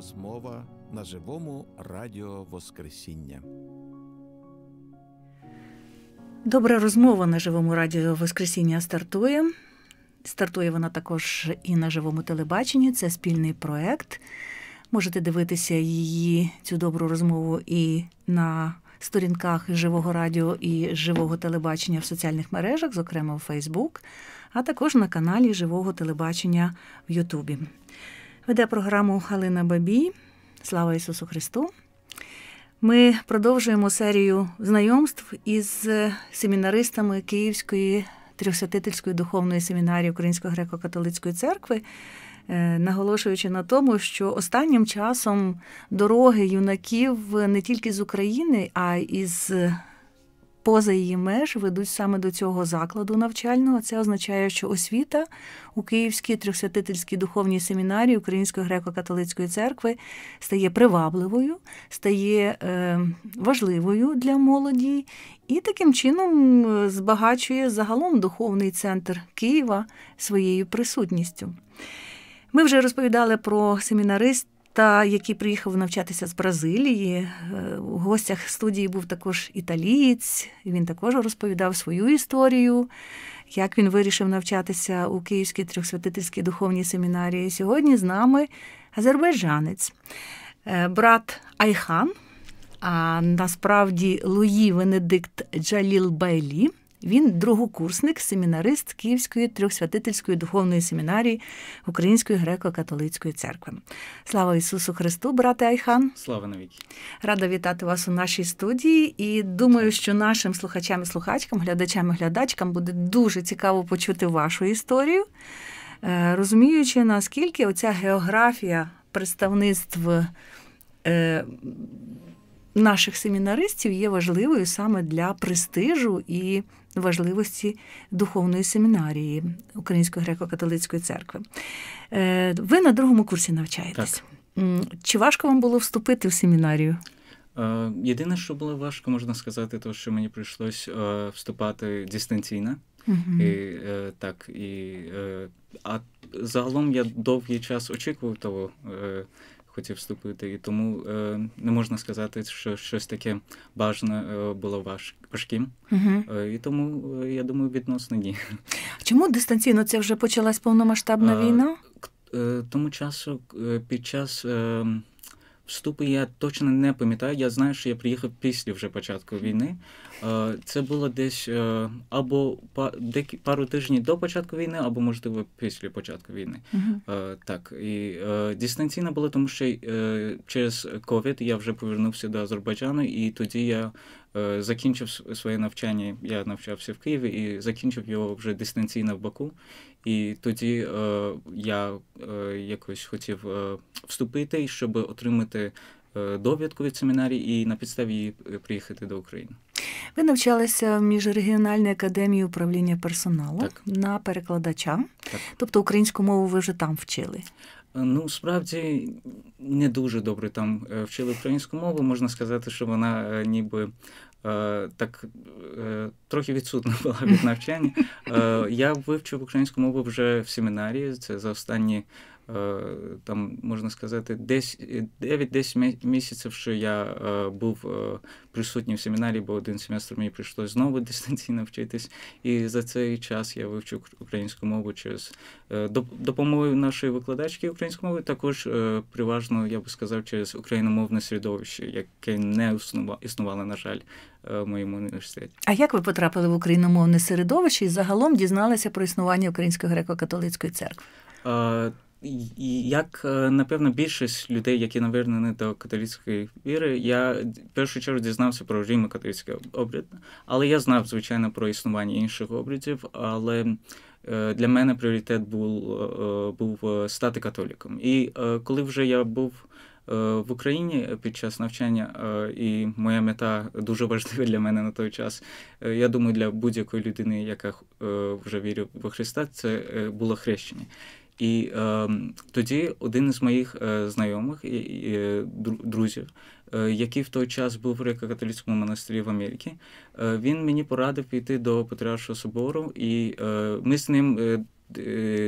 розмова на живому радіо Воскресіння. Добра розмова на живому радіо Воскресіння стартує. Стартує вона також і на живому телебаченні. Це спільний проект. Можете дивитися її цю добру розмову і на сторінках живого радіо і живого телебачення в соціальних мережах, зокрема в Фейсбук, а також на каналі Живого Телебачення в Ютубі. Веде програму Галина Бабій. Слава Ісусу Христу. Ми продовжуємо серію знайомств із е, семінаристами Київської трьохсятительської духовної семінарії Української греко-католицької церкви, е, наголошуючи на тому, що останнім часом дороги юнаків не тільки з України, а й з поза її меж ведуть саме до цього закладу навчального. Це означає, що освіта у Київській трьохсвятительській духовній семінарії Української греко-католицької церкви стає привабливою, стає е, важливою для молоді і таким чином е, збагачує загалом духовний центр Києва своєю присутністю. Ми вже розповідали про семінарист. Та який приїхав навчатися з Бразилії. Е, у гостях студії був також італієць. Він також розповідав свою історію, як він вирішив навчатися у Київській трьохсвятительській духовній семінарії. Сьогодні з нами азербайджанець, е, брат Айхан, а насправді Луї Венедикт Джаліл Байлі. Він другокурсник, семінарист Київської трьохсвятительської духовної семінарії Української греко-католицької церкви. Слава Ісусу Христу, брате Айхан! Слава навіки! Рада вітати вас у нашій студії і думаю, що нашим слухачам і слухачкам, глядачам і глядачкам буде дуже цікаво почути вашу історію, е, розуміючи, наскільки оця географія представництв. Е, наших семінаристів є важливою саме для престижу і важливості духовної семінарії Української греко-католицької церкви. Е, ви на другому курсі навчаєтесь. Так. Чи важко вам було вступити в семінарію? Е, єдине, що було важко, можна сказати, то що мені прийшлось е, вступати дистанційно. uh І, так, і, А загалом я довгий час очікував того, хотів вступити, і тому е, не можна сказати, що щось таке бажане е, було важ, важким. Угу. Е, і тому е, я думаю, відносно ні. Чому дистанційно це вже почалась повномасштабна е, війна? Е, тому часу під час ем, вступи я точно не пам'ятаю. Я знаю, що я приїхав після вже початку війни. Е, це було десь е, або пару тижнів до початку війни, або можливо після початку війни. Uh-huh. Так і дистанційно було, тому що через ковід я вже повернувся до Азербайджану, і тоді я Е, закінчив своє навчання. Я навчався в Києві і закінчив його вже дистанційно в Баку. І тоді е, я е, якось хотів вступити, щоб отримати довідку від семінарії і на підставі її приїхати до України. Ви навчалися в міжрегіональній академії управління персоналу так. на перекладача, так. тобто українську мову ви вже там вчили. Ну, справді не дуже добре там е, вчили українську мову. Можна сказати, що вона е, ніби е, так трохи відсутна була від навчання. Я вивчив українську мову вже в семінарії. Це за останні Е, там можна сказати, десь 9-10 е, місяців, що я е, був присутній в семінарі, бо один семестр мені прийшлося знову дистанційно вчитись. І за цей час я вивчив українську мову через допомогою нашої викладачки української мови, також переважно, я би сказав, через україномовне середовище, яке не існувало, на жаль, в моєму університеті. А як ви потрапили в україномовне середовище і загалом дізналися про існування Української греко-католицької церкви? Як, е, напевно, більшість людей, які навернені до католицької віри, я в першу чергу дізнався про римо-католицький обряд, але я знав, звичайно, про існування інших обрядів, але е, для мене пріоритет був е, був стати католіком. І коли вже я був в Україні під час навчання, і моя мета дуже важлива для мене на той час. Я думаю, для будь-якої людини, яка вже вірив в Христа, це було хрещення. І е, тоді один із моїх е, знайомих і друзів, е, який в той час був в греко монастирі в Америці, е, він мені порадив піти до Патріаршого собору, і е, ми з ним.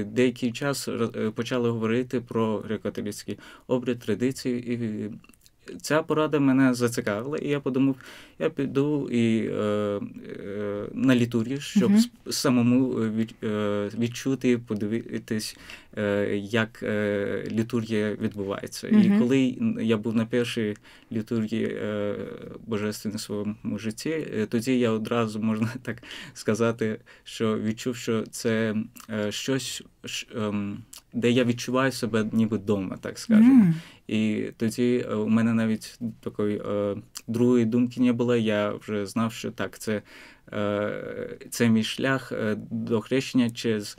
Деякий час почали говорити про греко-католицький обряд, традиції, і ця порада мене зацікавила, і я подумав, я піду і е, е, на літургію, щоб uh самому е, від, е, відчути, подивитись, е, як е, літургія відбувається. Uh І коли я був на першій літургії божественному своєму житті, тоді я одразу можна так сказати, що відчув, що це щось Ем, де я відчуваю себе ніби вдома, так скажемо. Mm. І тоді е, у мене навіть такої е, другої думки не було. Я вже знав, що так, це е, це мій шлях до хрещення через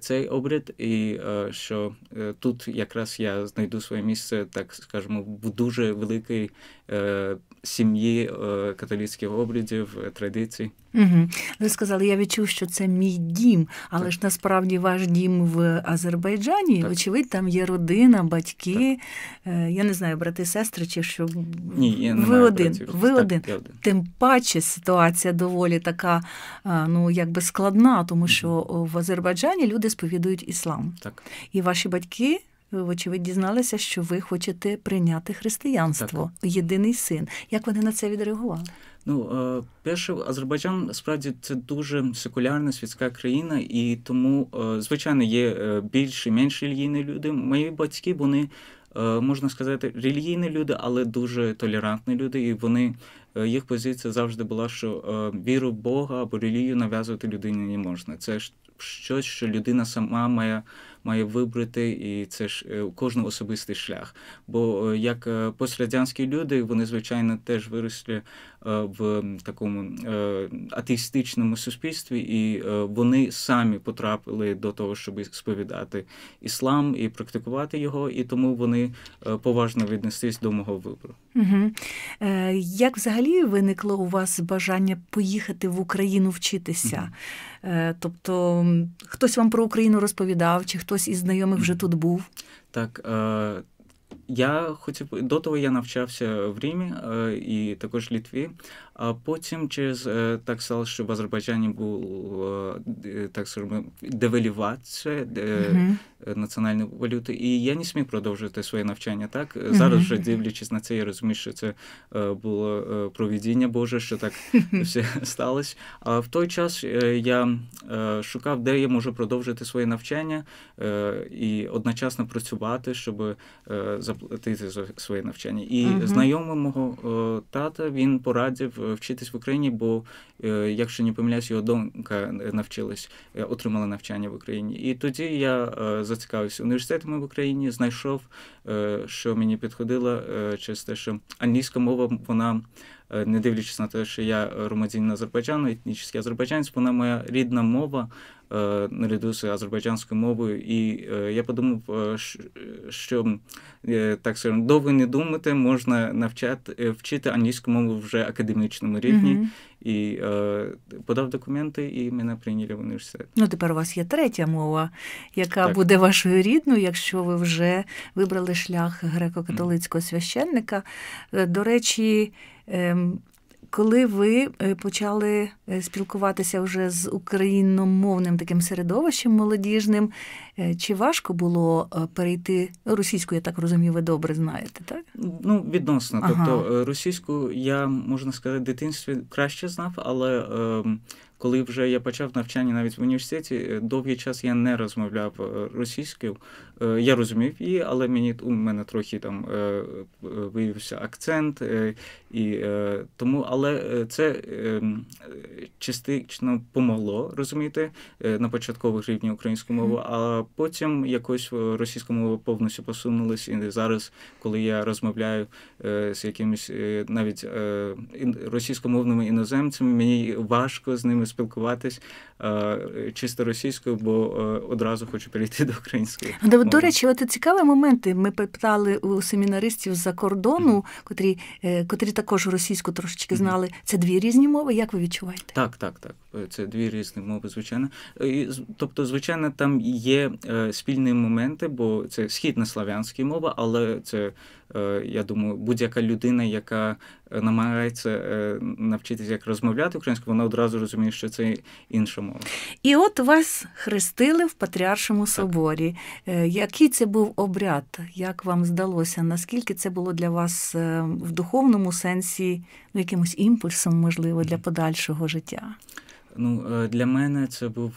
цей обряд, і що тут якраз я знайду своє місце, так скажемо, в дуже великий сім'ї е, католицьких обрядів, е, традицій. Угу. Ви сказали, я відчув, що це мій дім, але так. ж насправді ваш дім в Азербайджані. Так. Очевидь, там є родина, батьки. Так. Е, я не знаю, брати, сестри, чи що Ні, я ви один. Братів. Ви один. Я один. Тим паче ситуація доволі така, ну якби складна, тому що в Азербайджані люди сповідують іслам. Так. І ваші батьки ви е, вочевидь, дізналися, що ви хочете прийняти християнство, так. єдиний син. Як вони на це відреагували? Ну, е, перше, Азербайджан справді це дуже секулярна світська країна, і тому, е, звичайно, є більш і менш релігійні люди. Мої батьки вони. Можна сказати, релігійні люди, але дуже толерантні люди, і вони їх позиція завжди була, що віру в Бога або релігію нав'язувати людині не можна. Це щось, що людина сама має має вибрати, і це ж е, кожен особистий шлях. Бо е, як е, пострадянські люди, вони звичайно теж виросли в такому атеїстичному суспільстві, і вони самі потрапили до того, щоб сповідати іслам і практикувати його, і тому вони поважно віднеслись до мого вибору. Угу. Як взагалі виникло у вас бажання поїхати в Україну вчитися? Угу. Тобто хтось вам про Україну розповідав, чи хтось хтось із знайомих вже тут був? Так. Е... Я хотів до того я навчався в Рімі е, і також в Літві. А потім через е, так стало, що в Азербайджані був е, е, так скажемо девелівація uh національної валюти, і я не смів продовжувати своє навчання. Так зараз uh вже дивлячись на це, я розумію, що це було провідіння Боже, що так все сталося. А в той час я шукав, де я можу продовжити своє навчання і одночасно працювати, щоб заплатити за своє навчання. І uh знайомий мого тата він порадив вчитись в Україні, бо е, якщо не помиляюсь, його донька навчилась, е, отримала навчання в Україні. І тоді я е, зацікавився університетами в Україні, знайшов, що мені підходило через те, що англійська мова вона. Е, не дивлячись на те, що я громадянин Азербайджану, етнічний азербайджанець, вона моя рідна мова е, нарядується азербайджанською мовою. І е, я подумав, що так скажем, довго не думати, можна навчати вчити англійську мову вже академічному рівні. Mm -hmm. І е, подав документи, і мене прийняли в університет. Ну тепер у вас є третя мова, яка так. буде вашою рідною, якщо ви вже вибрали шлях греко-католицького священника. До речі. Ем, коли ви е, почали е, спілкуватися вже з україномовним таким середовищем молодіжним, е, чи важко було перейти російську, я так розумію, ви добре знаєте, так? Ну, відносно. Ага. Тобто російську я можна сказати, в дитинстві краще знав, але ем, коли вже я почав навчання навіть в університеті, довгий час я не розмовляв російською. Е, я розумів її, але мені у мене трохи там е, е, виявився акцент, і тому, але це ем, частично помогло розуміти на початкових рівні українську мову, а потім якось російська мова повністю посунулася, І зараз, коли я розмовляю з якимись навіть російськомовними іноземцями, мені важко з ними спілкуватись чисто російською, бо одразу хочу перейти до української. Ну, до речі, от цікаві моменти. Ми питали у семінаристів з-за кордону, mm-hmm. котрі е, котрі також російську трошечки знали. Mm-hmm. Це дві різні мови. Як ви відчуваєте? Так, так, так. Це дві різні мови, звичайно. Тобто, звичайно, там є е, спільні моменти, бо це східна східнослав'янська мова, але це Е, я думаю, будь-яка людина, яка е, намагається е, навчитися як розмовляти українською, вона одразу розуміє, що це інша мова. І от вас хрестили в Патріаршому соборі. Який це був обряд? Як вам здалося? Наскільки це було для вас в духовному сенсі, ну якимось імпульсом, можливо, для подальшого життя? Ну, для мене це був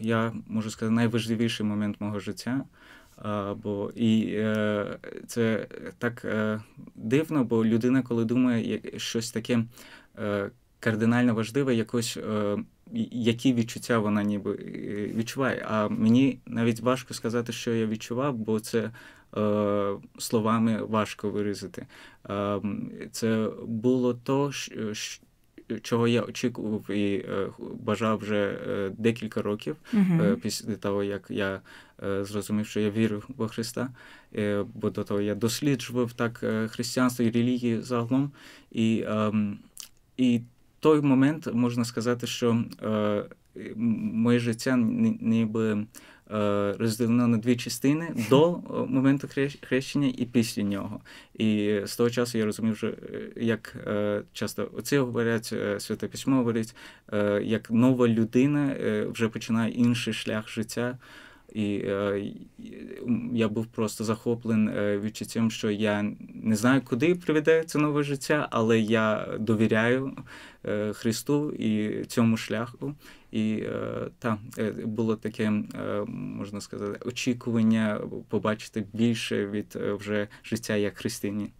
я можу сказати найважливіший момент мого життя. Або і е, це так е, дивно, бо людина, коли думає щось таке е, кардинально важливе, якось е, які відчуття вона ніби е, відчуває. А мені навіть важко сказати, що я відчував, бо це е, словами важко виразити. Ем, це було то, що чого я очікував і е, бажав вже е, декілька років uh після того, як я зрозумів, що я вірю в Христа, бо до того я досліджував так християнство і релігію загалом. І ем, і той момент можна сказати, що моє життя ніби. Е, розділено на дві частини до е, моменту хрещення і після нього. І з того часу я розумів, вже, як е, часто оці говорять, святе письмо говорить, як нова людина вже починає інший шлях життя. І е, я був просто захоплений е, відчуттям, що я не знаю, куди приведе це нове життя, але я довіряю е, Христу і цьому шляху. І та було таке, можна сказати, очікування побачити більше від вже життя як христині.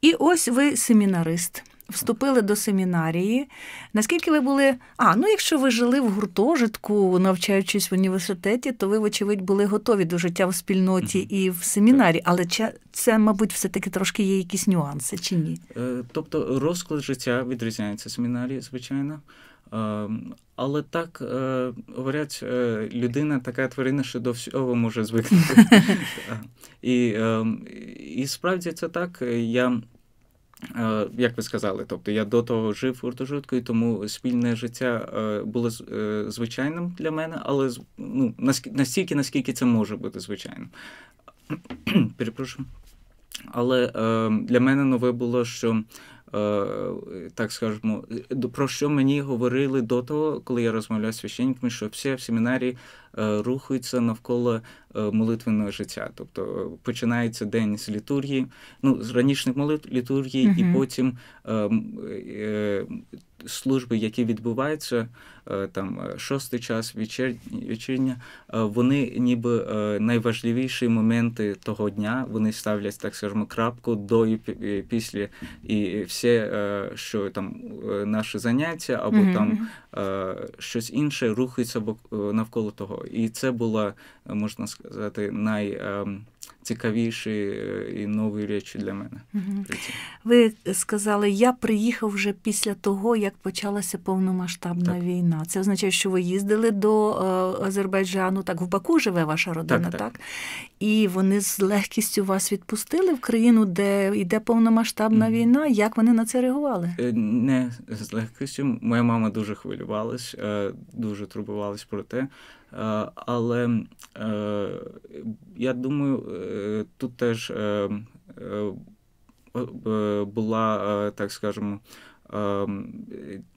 І ось ви семінарист вступили до семінарії. Наскільки ви були? А, ну якщо ви жили в гуртожитку, навчаючись в університеті, то ви, вочевидь, були готові до життя в спільноті mm і в семінарі. Але це, мабуть, все-таки трошки є якісь нюанси чи ні? Е, тобто розклад життя відрізняється в семінарії, звичайно. Е, але так е, говорять, людина така тварина, що до всього може звикнути. І і справді це так. Я Е, як ви сказали, тобто я до того жив в і тому спільне життя е, було е, звичайним для мене, але ну, настільки, наскільки це може бути звичайним. Перепрошую. Але ем, для мене нове було, що Е, так скажемо, про що мені говорили до того, коли я розмовляв з священниками, що всі в семінарі е, рухаються навколо е, молитвеного життя. Тобто починається день з літургії, ну з ранішних молитв літургії, угу. і потім ем, служби, які відбуваються е, там е, шостий час, вечір, вечірня, е, вони ніби найважливіші моменти того дня. Вони ставлять так скажемо, крапку до і після і все, що там наше заняття, або mm -hmm. там щось інше рухається навколо того. І це була можна сказати най. Ем, цікавіші е, і нові речі для мене. Ви сказали, я приїхав вже після того, як почалася повномасштабна так. війна. Це означає, що ви їздили до е, Азербайджану. Так в Баку живе ваша родина, так? так? так? і вони з легкістю вас відпустили в країну, де йде повномасштабна mm. війна. Як вони на це реагували? Е, не з легкістю. Моя мама дуже хвилювалась, е, дуже турбувалась про те. Е, але я думаю, тут теж була так, скажемо,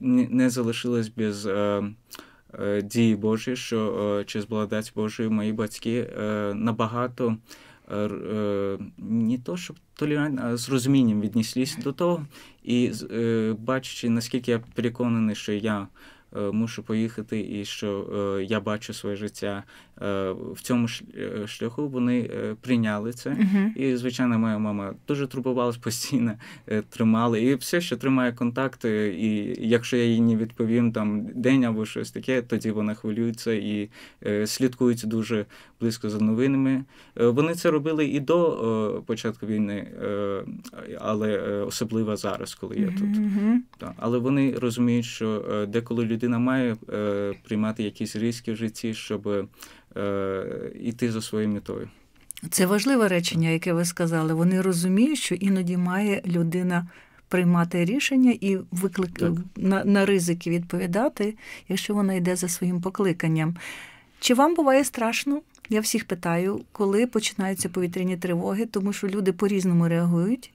не залишилась без. Е, дії Божі, що е, чи благодать Божої мої батьки е, набагато не то, щоб толерантно, а з розумінням віднеслися до того. І бачачи, наскільки я переконаний, що я Е, мушу поїхати, і що е, я бачу своє життя е, в цьому шляху. Вони прийняли це. Uh-huh. І, звичайно, моя мама дуже турбувалась постійно, тримала. І все, що тримає контакти. І якщо я їй не відповім там день або щось таке, тоді вона хвилюється і слідкується дуже близько за новинами. Вони це робили і до початку війни, але особливо зараз, коли я uh-huh. тут. Але вони розуміють, що деколи люди людина має е, приймати якісь ризики в житті, щоб йти е, за своєю метою. Це важливе речення, яке ви сказали. Вони розуміють, що іноді має людина. Приймати рішення і виклик на на ризики відповідати, якщо вона йде за своїм покликанням. Чи вам буває страшно? Я всіх питаю, коли починаються повітряні тривоги, тому що люди по різному реагують.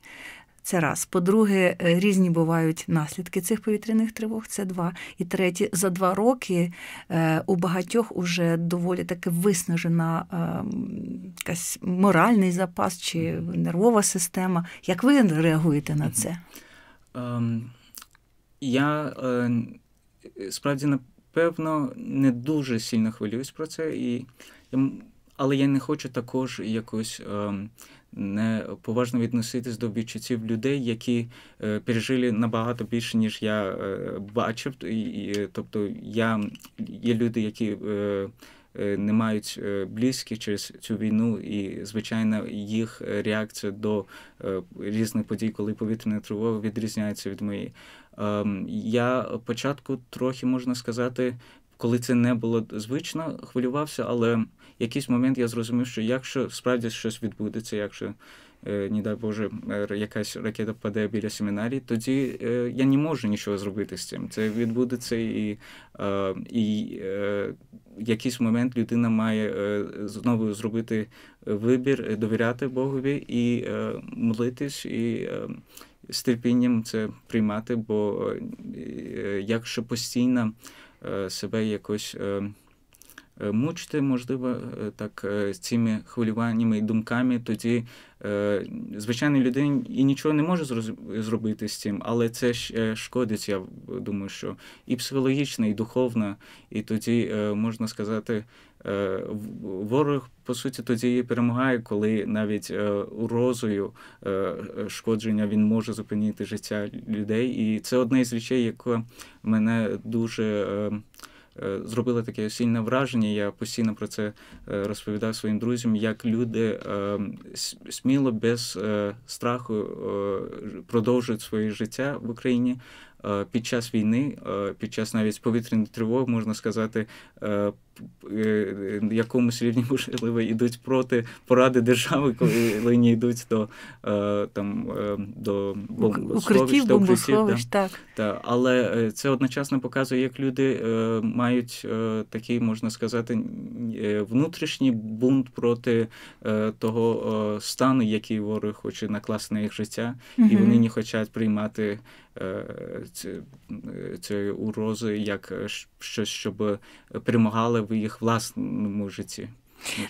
Це раз. По-друге, е, різні бувають наслідки цих повітряних тривог. Це два. І третє, за два роки е, у багатьох вже доволі таки виснажена е, якась моральний запас чи нервова система. Як ви реагуєте на це? Ем, я справді напевно не дуже сильно хвилююсь про це, і ем, але я не хочу також якось ем, не поважно відноситись до відчуттів людей, які е, пережили набагато більше, ніж я е, бачив. І, Тобто я є люди, які е, не мають близьких через цю війну, і звичайно, їх реакція до різних подій, коли повітряна тривога відрізняється від моєї. Ем, я початку трохи можна сказати коли це не було звично, хвилювався, але в якийсь момент я зрозумів, що якщо справді щось відбудеться, якщо, е, не дай Боже, е, якась ракета впаде біля семінарії, тоді е, я не можу нічого зробити з цим. Це відбудеться і і в якийсь момент людина має знову зробити вибір, довіряти Богові і молитись. і з терпінням це приймати, бо якщо постійно Е, себе якось е, е, мучити, можливо, так з цими хвилюваннями і думками, тоді звичайний людина і нічого не може зробити з цим, але це шкодить, я думаю, що і психологічна, і духовна, і тоді можна сказати. Е, ворог, по суті, тоді і перемагає, коли навіть е, урозою е, шкодження він може зупинити життя людей. І це одне із речей, яка мене дуже зробила таке сильне враження. Я постійно про це розповідав своїм друзям, як люди сміло, без страху продовжують своє життя в Україні. Під час війни, під час навіть повітряних тривог, можна сказати, Е, е, якомусь рівні можливо йдуть проти поради держави, коли не йдуть до е, там до бомбосховищ, до укриттів. Да. Так. Та. Але це одночасно показує, як люди мають такий, можна сказати, внутрішній бунт проти того стану, який ворог хоче накласти на їх життя, угу. і вони не хочуть приймати цієї урози як щось, щоб перемагали в їх власному житті.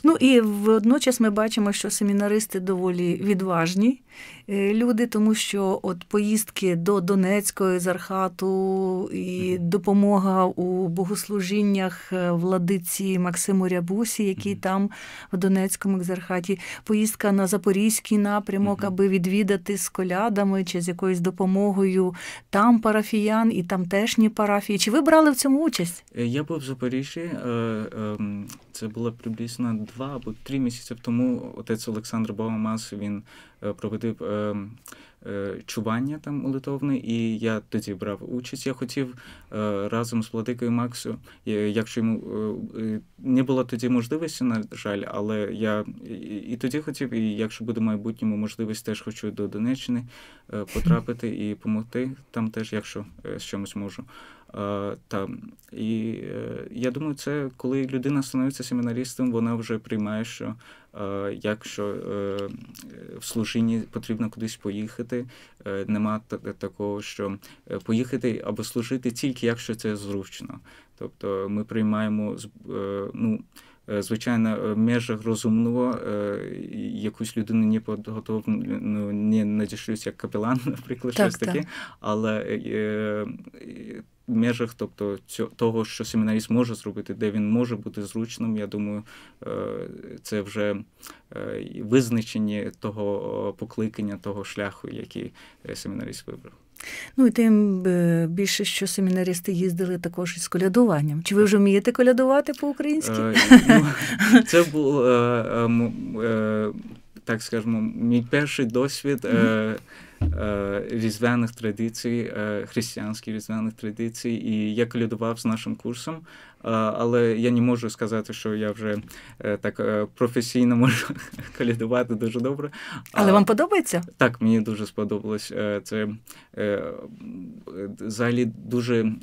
Ну і водночас ми бачимо, що семінаристи доволі відважні е, люди, тому що от поїздки до Донецької Зархату і допомога у богослужіннях е, владиці Максиму Рябусі, який там в Донецькому екзархаті, поїздка на Запорізький напрямок, аби відвідати з колядами чи з якоюсь допомогою там парафіян і тамтешні парафії. Чи ви брали в цьому участь? Е, я був в Запоріжжі. Ем, це було приблизно два або три місяці тому. Отець Олександр Богомаз він е, проводив е, е, чування там у Литовні, і я тоді брав участь. Я хотів е, разом з владикою Максу, якщо йому е, е, не було тоді можливості, на жаль, але я і тоді хотів, і якщо буде в майбутньому можливість, теж хочу до Донеччини потрапити і допомогти там, теж якщо з чимось можу. Е, та. І е, я думаю, це коли людина становиться семінаристом, вона вже приймає, що е, якщо в служінні потрібно кудись поїхати, нема такого, що поїхати або служити тільки якщо це зручно. Тобто ми приймаємо ну, Звичайно, в межах розумного якусь людину не підготовлену не надішлюсь як капелан, наприклад, так, щось таке, так. але межах тобто, цього, того, що семінаріст може зробити, де він може бути зручним. Я думаю, е, це вже е, визначення того е, покликання, того шляху, який семінаріст вибрав. Ну і тим більше, що семінарісти їздили також із колядуванням. Чи ви вже вмієте колядувати по-українськи? Ну, це був так скажемо, мій перший досвід. Е, різдвяних традицій, е, християнських різдвяних традицій. І я колядував з нашим курсом але я не можу сказати, що я вже е, так е, професійно можу колядувати дуже добре. Але а, вам подобається? Так, мені дуже сподобалось. Е, це взагалі дуже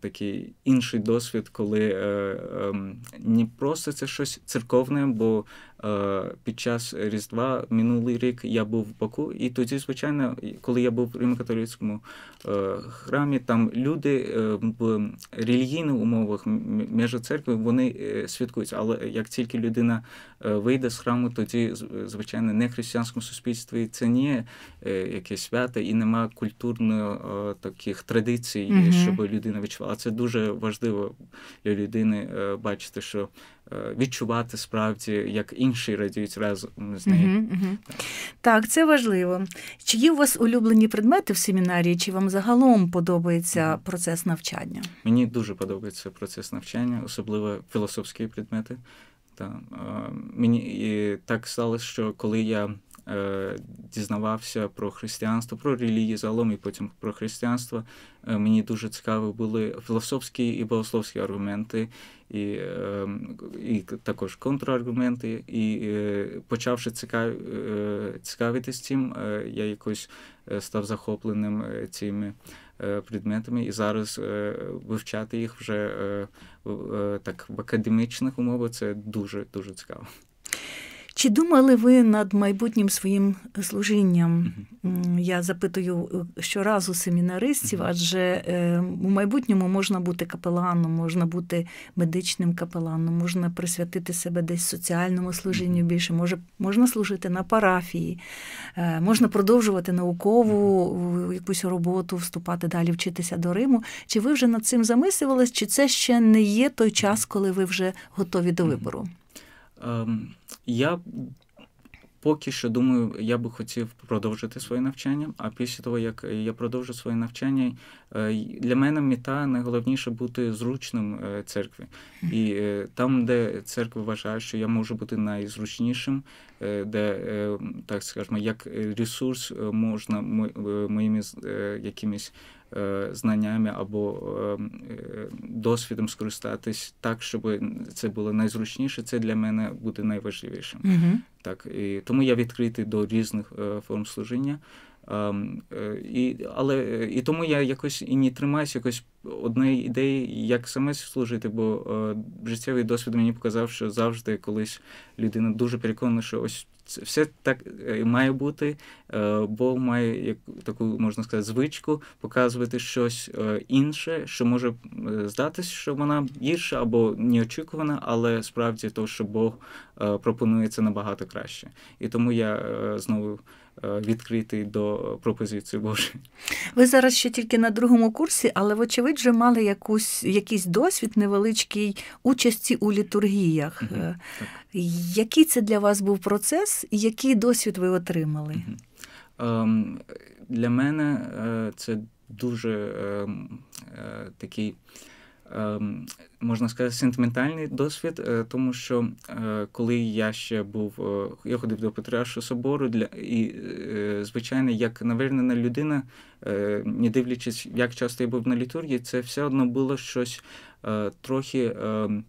такий інший досвід, коли ем, не просто це щось церковне, бо під час Різдва минулий рік я був в Баку, і тоді, звичайно, коли я був в Римо-католицькому храмі, там люди в релігійних умовах межі церкви вони е, святкуються. Але як тільки людина е, вийде з храму, тоді е, звичайно не християнському суспільстві це не якесь свято і нема культурно таких традицій, угу. щоб людина відчувала. це дуже важливо для людини бачити, що. Відчувати справді, як інші радіють разом з нею. Угу, угу. Так. так, це важливо. Чи є у вас улюблені предмети в семінарії? Чи вам загалом подобається процес навчання? Мені дуже подобається процес навчання навчання, особливо філософські предмети. Та, мені і так сталося, що коли я е, дізнавався про християнство, про релігію загалом і потім про християнство, е, мені дуже цікаві були філософські і богословські аргументи, і е, і також контраргументи. І е, почавши цікав, е, цікавитись цим, е, я якось став захопленим цими. Е, предметами і зараз е, вивчати їх вже е, так в академічних умовах це дуже дуже цікаво. Чи думали ви над майбутнім своїм служінням? Mm-hmm. Я запитую е, щоразу семінаристів, mm-hmm. адже е, у майбутньому можна бути капеланом, можна бути медичним капеланом, можна присвятити себе десь соціальному служінню більше, може можна служити на парафії, е, можна продовжувати наукову якусь роботу, вступати далі, вчитися до Риму. Чи ви вже над цим замислювались? Чи це ще не є той час, коли ви вже готові до вибору? Mm-hmm. Um... Я поки що думаю, я би хотів продовжити своє навчання. А після того, як я продовжу своє навчання, е, для мене мета найголовніше бути зручним е, церкві. І е, там, де церква вважає, що я можу бути найзручнішим, де так скажемо, як ресурс можна моїми якимись Е, знаннями або е, досвідом скористатись так, щоб це було найзручніше. Це для мене буде найважливішим. Угу. Так і тому я відкритий до різних е, форм служіння. Um, і але і тому я якось і не тримаюся якось одної ідеї, як саме служити, бо uh, життєвий досвід мені показав, що завжди колись людина дуже переконана, що ось це все так е, має бути, е, бо має як таку можна сказати звичку показувати щось е, інше, що може здатися, що вона гірша або неочікувана, але справді то, що Бог пропонує це набагато краще. І тому я знову. Е, відкритий до пропозиції Божої. Ви зараз ще тільки на другому курсі, але, вочевидь, вже мали якусь, якийсь досвід невеличкій участі у літургіях. Угу, який це для вас був процес і який досвід ви отримали? Угу. Ем, для мене е, це дуже ем, е, такий. Ем, можна сказати, сентиментальний досвід, е, тому що е, коли я ще був, е, я ходив до Патріаршого собору для і, звичайно, як навернена людина, не дивлячись, як часто я був на літургії, це все одно було щось трохи. Ем,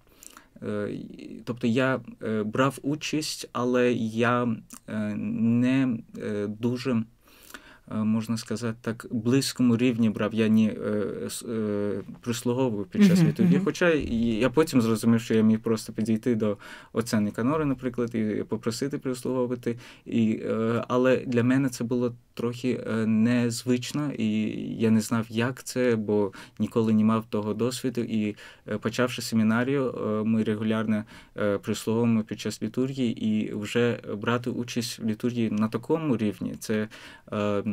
тобто я брав участь, але я не дуже. Е, можна сказати так, близькому рівні брав. Я не е, прислуговував під час літургії. Хоча я потім зрозумів, що я міг просто підійти до оця Ніканори, наприклад, і попросити прислуговувати. І, е, Але для мене це було трохи незвично, і я не знав, як це, бо ніколи не мав того досвіду. І почавши семінарію, ми регулярно прислуговуємо під час літургії і вже брати участь в літургії на такому рівні. Це е,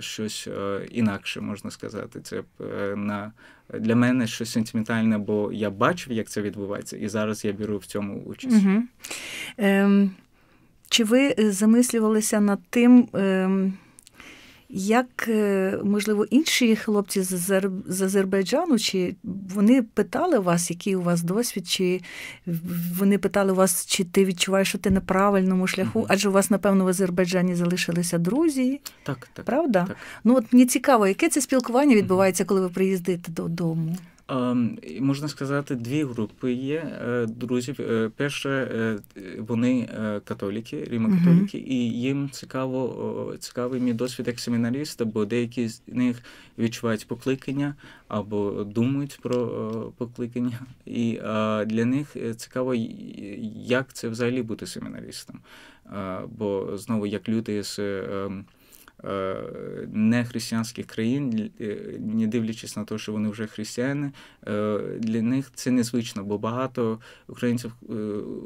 щось е, інакше, можна сказати. Це е, на для мене щось сентиментальне, бо я бачив, як це відбувається, і зараз я беру в цьому участь. Угу. Ем, Чи ви е, замислювалися над тим? Ем... Як, е, можливо, інші хлопці з Азербайджану, чи вони питали вас, який у вас досвід, чи вони питали вас, чи ти відчуваєш, що ти на правильному шляху? Адже у вас, напевно, в Азербайджані залишилися друзі? Так, так. Правда? Так. Ну от мені цікаво, яке це спілкування відбувається, коли ви приїздите додому? Ем, можна сказати, дві групи є е, друзів. Е, перше, е, вони католіки, рімо-католіки, і їм цікаво цікавий мій досвід як семінариста, бо деякі з них відчувають покликання або думають про покликання. І для них цікаво, як це взагалі бути семінаристом. Бо знову як люди з ем, Е, нехристиянських країн, е, не дивлячись на те, що вони вже християни, е, для них це незвично, бо багато українців,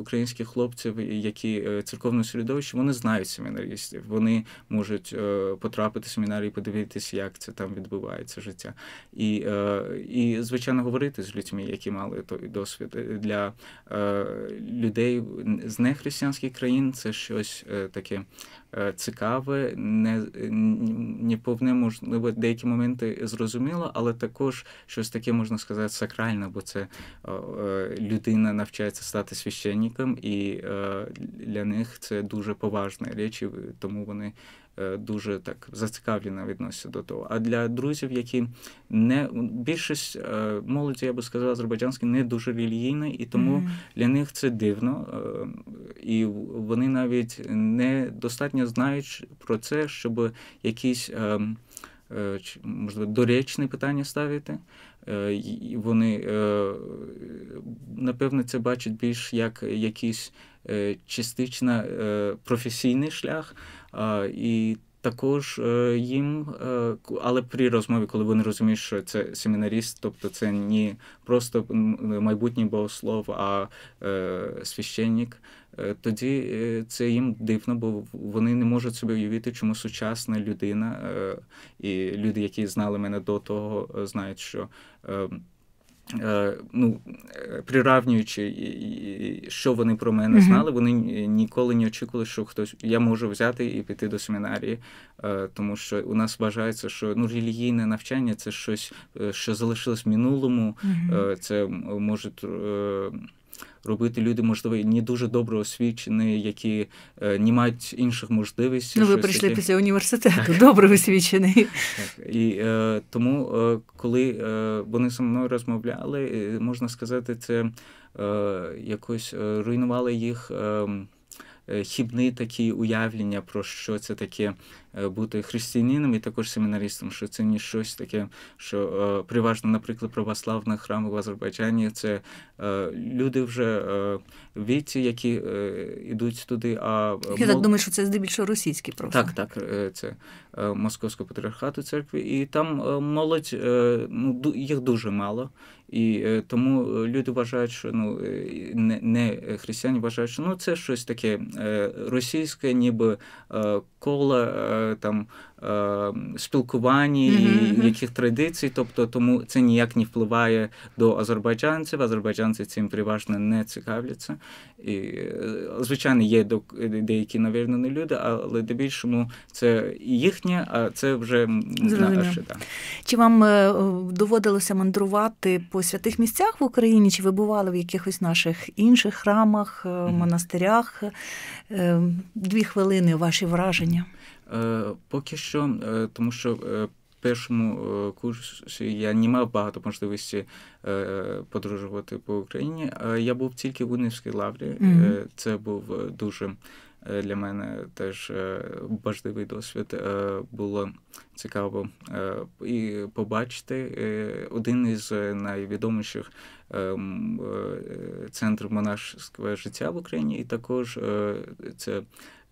українських хлопців, які церковне середовище, вони знають семінарістів. вони можуть потрапити в семінарії, подивитися, як це там відбувається життя. І, і звичайно, говорити з людьми, які мали той досвід для людей з нехристиянських країн, це щось таке Е, цікаве, не не повне, можливо, деякі моменти зрозуміло, але також щось таке можна сказати сакральне, бо це е, людина навчається стати священником, і е, для них це дуже поважна річ, тому вони. Дуже так зацікавлена відносяться до того. А для друзів, які не більшість молоді, я би сказав, азербайджанські не дуже релігійна і тому mm. для них це дивно і вони навіть недостатньо знають про це, щоб якісь ем, е, можливо доречні питання ставити. Е, і Вони е, напевно це бачать більш як якийсь частично професійний шлях. і також їм, але при розмові, коли вони розуміють, що це семінаріст, тобто це не просто майбутній богослов, а священник, Е, тоді е, це їм дивно, бо вони не можуть собі уявити, чому сучасна людина е, і люди, які знали мене до того, знають, що. Ну, прирівнюючи, що вони про мене знали, вони ніколи не очікували, що хтось я можу взяти і піти до семінарії, тому що у нас вважається, що ну релігійне навчання це щось, що залишилось в минулому. Це можуть робити люди, можливо, не дуже добре освічені, які е, не мають інших можливостей. Ну, ви прийшли після університету, добре освічений. І е, тому, е, коли е, вони зі мною розмовляли, е, можна сказати, це е, якось руйнувало їх. Ем, Е, хібні такі уявлення про що це таке е, бути християнином і також семінаристом, що це не щось таке, що е, переважно, наприклад, православна храми в Азербайджані це люди вже віці, які йдуть туди. А я так думаю, що це здебільшого російські просто. Так, так, це московського патріархату церкви, і там молодь ну їх дуже мало. І е, тому е, люди вважають, що ну е, не не християні вважають, що ну це щось таке російське, ніби коло там Е, спілкуванні mm-hmm. яких традицій, тобто тому це ніяк не впливає до азербайджанців. Азербайджанці цим переважно не цікавляться. І, е, Звичайно, є деякі навірнені люди, але дебільшому це їхнє, а це вже наше. Да. Чи вам е, доводилося мандрувати по святих місцях в Україні? Чи ви бували в якихось наших інших храмах, монастирях? Дві хвилини ваші враження. Е, поки що, е, тому що е, першому курсі я не мав багато можливості подорожувати по Україні. Я був тільки в Унівській лаврі. Mm-hmm. Це був дуже для мене теж важливий досвід. Було цікаво і побачити один із найвідоміших центрів монашського життя в Україні, і також це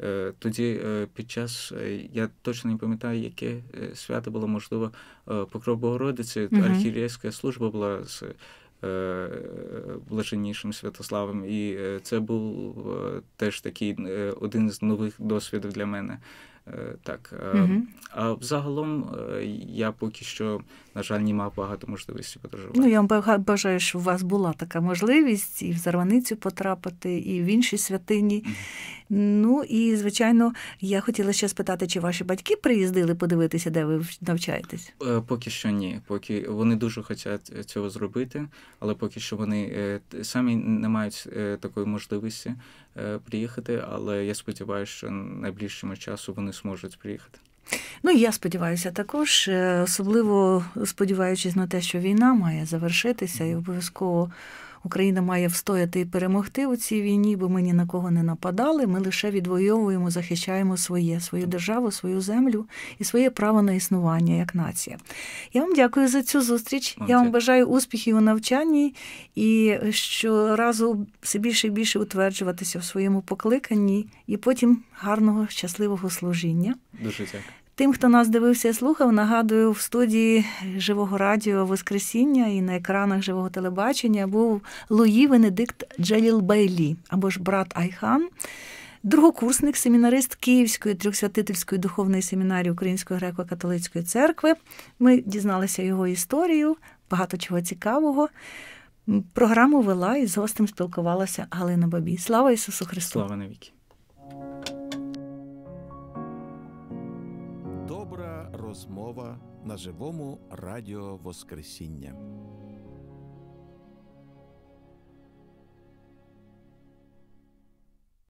Е, тоді е, під час е, я точно не пам'ятаю, яке свято було можливо Покров Богородиці. uh архієрейська служба була з блаженнішим Святославом, і це був теж такий один з нових досвідів для мене. Е, так, угу. а загалом е, я поки що, на жаль, не мав багато можливості подорожувати. Ну, я вам бажаю, що у вас була така можливість і в Зарваницю потрапити, і в інші святині. Угу. Ну і звичайно, я хотіла ще спитати, чи ваші батьки приїздили подивитися, де ви навчаєтесь? Поки що ні. Поки вони дуже хочуть цього зробити, але поки що вони самі не мають такої можливості. Е, приїхати, але я сподіваюся, що найближчому часу вони зможуть приїхати. Ну я сподіваюся, також е, особливо сподіваючись на те, що війна має завершитися, і обов'язково Україна має встояти і перемогти у цій війні, бо ми ні на кого не нападали. Ми лише відвоюємо, захищаємо своє, свою державу, свою землю і своє право на існування як нація. Я вам дякую за цю зустріч. Я вам бажаю успіхів у навчанні і щоразу все більше і більше утверджуватися в своєму покликанні і потім гарного щасливого служіння. Дуже дякую. Тим, хто нас дивився і слухав, нагадую, в студії живого радіо Воскресіння і на екранах живого телебачення був Луї Венедикт Джелілбейлі або ж брат Айхан. Другокурсник, семінарист Київської трьохсвятительської духовної семінарії Української греко-католицької церкви. Ми дізналися його історію, багато чого цікавого. Програму вела і з гостем спілкувалася Галина Бабі. Слава Ісусу Христу! Слава навіки! розмова на живому радіо Воскресіння.